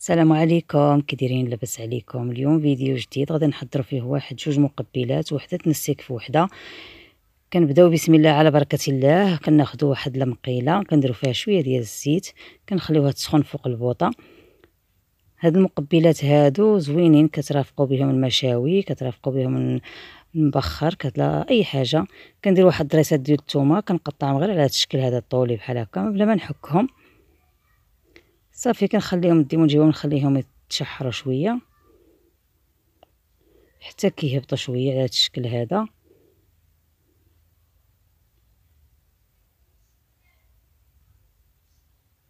السلام عليكم كي دايرين لاباس عليكم اليوم فيديو جديد غادي نحضر فيه واحد جوج مقبلات وحده تنسيك في وحده كنبداو بسم الله على بركه الله كناخذ واحد المقيله كنديروا فيها شويه ديال الزيت كنخليوها تسخن فوق البوطه هاد المقبلات هادو زوينين كترافقوا بهم المشاوي كترافقوا بهم المبخر كتلا اي حاجه كندير واحد الدريسات ديال الثومه كنقطعهم غير على هاد الشكل هذا الطولي بحال هكا بلا ما نحكهم صافي كنخليهم ديما نجيبهم نخليهم يتشحروا شويه حتى كيهبطوا شويه على هذا الشكل هذا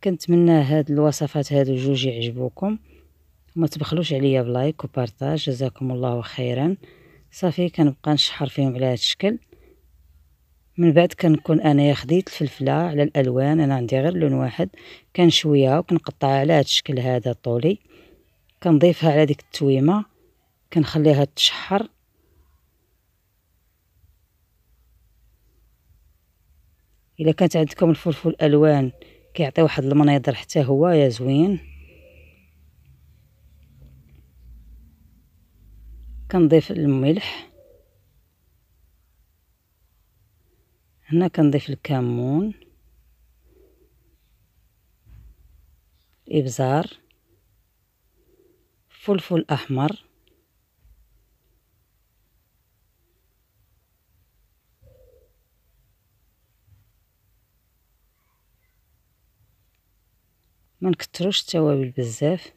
كنتمنى هاد الوصفات هادو جوج يعجبوكم وما تبخلوش عليا بلايك وبارطاج جزاكم الله خيرا صافي كنبقى نشحر فيهم على هاد الشكل من بعد كنكون انا خديت الفلفله على الالوان انا عندي غير لون واحد كنشويها وكنقطعها على هذا الشكل هذا طولي كنضيفها على ديك التويمه كنخليها تشحر الا كانت عندكم الفلفل الالوان كيعطي واحد المنيضر حتى هو يا زوين كنضيف الملح هنا كنضيف الكمون الابزار فلفل احمر ما نكتروش التوابل بزاف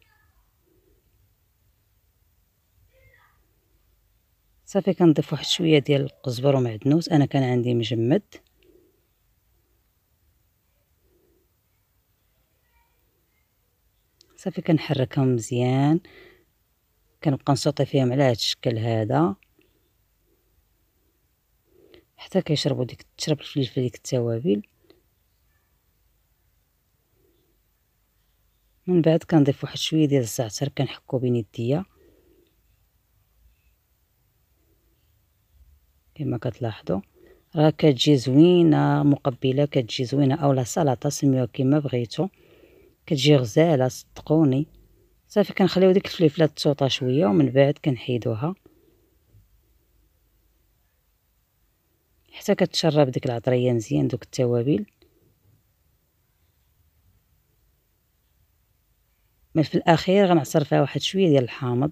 صافي كنضيف واحد شويه ديال القزبر ومعدنوس انا كان عندي مجمد صافي كنحركهم مزيان كنبقى نسوطي فيهم على هذا الشكل هذا حتى كيشربوا ديك تشرب الفلفل ديك التوابل من بعد كنضيف واحد شويه ديال الزعتر كنحكو بين يديا كما كتلاحظوا راه كتجي زوينه مقبله كتجي زوينه اولا سلطه سميوها كما بغيتو كتجي غزاله صدقوني صافي كنخليو ديك الفليفله تسوطه شويه ومن بعد كنحيدوها حتى كتشرب ديك العطريه مزيان دوك التوابل من في الاخير غنعصر فيها واحد شويه ديال الحامض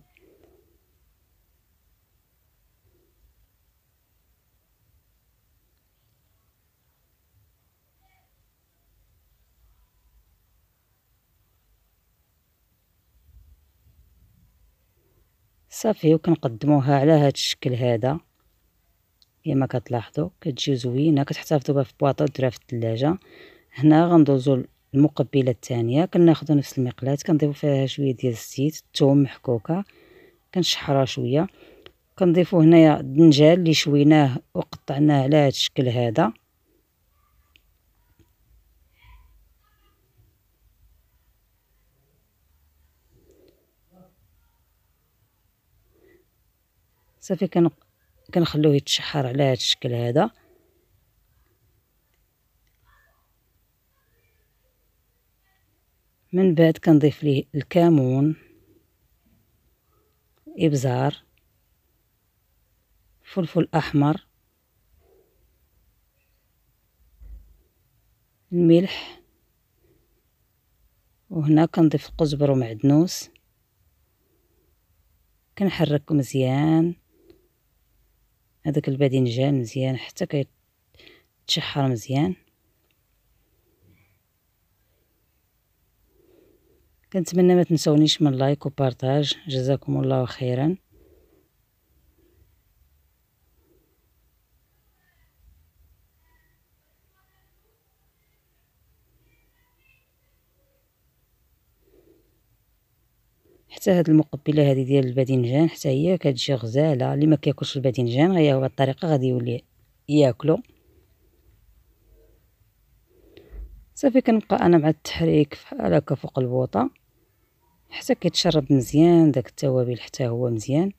صافي وكنقدموها على هاد الشكل هذا كما كتلاحظوا كتجي زوينه كتحتفظوا بها في بواطه ديرها في الثلاجه هنا غندوزو المقبله الثانيه كناخذوا نفس المقلات كنضيفوا فيها شويه ديال الزيت الثوم محكوكه كنشحرها شويه كنضيفوا هنايا الدنجال اللي شويناه وقطعناه على هذا الشكل هذا صافي كن كنخلوه يتشحر على هذا الشكل هذا من بعد كنضيف ليه الكمون ابزار فلفل احمر الملح وهنا كنضيف القزبر ومعدنوس كنحرك مزيان هذاك الباذنجان مزيان حتى كيتشحر مزيان كنتمنى ما تنسونيش من لايك وبارتاج جزاكم الله خيرا حتى هاد المقبله هذه ديال الباذنجان حتى هي كتجي غزاله اللي ما كياكلش الباذنجان غير هو الطريقه غادي يولي ياكلو صافي كنبقى انا مع التحريك على هكا فوق البوطه حتى كيتشرب مزيان داك التوابل حتى هو مزيان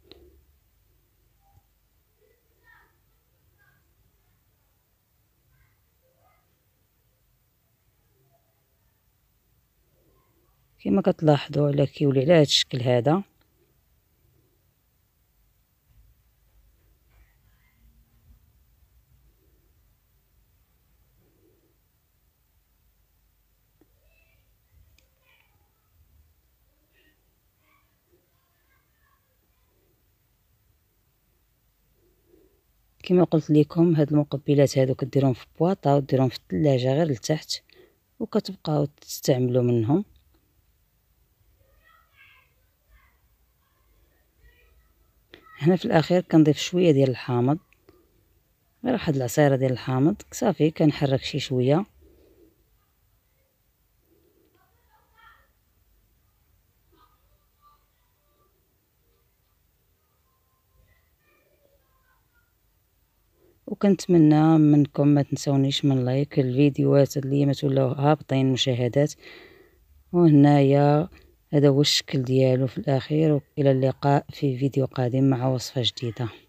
كما كتلاحظوا على كيولي على هذا الشكل هذا كما قلت لكم هاد المقبلات هادو كديرهم في بواطه وديرهم في الثلاجه غير لتحت وكتبقاو تستعملوا منهم هنا في الأخير كنضيف شوية ديال الحامض غير واحد العصيرة ديال الحامض صافي كنحرك شي شوية وكنتمنى منكم ما تنسونيش من لايك الفيديوهات اللي ما تولاو هابطين مشاهدات وهنايا هذا هو الشكل ديالو في الأخير وإلى اللقاء في فيديو قادم مع وصفة جديدة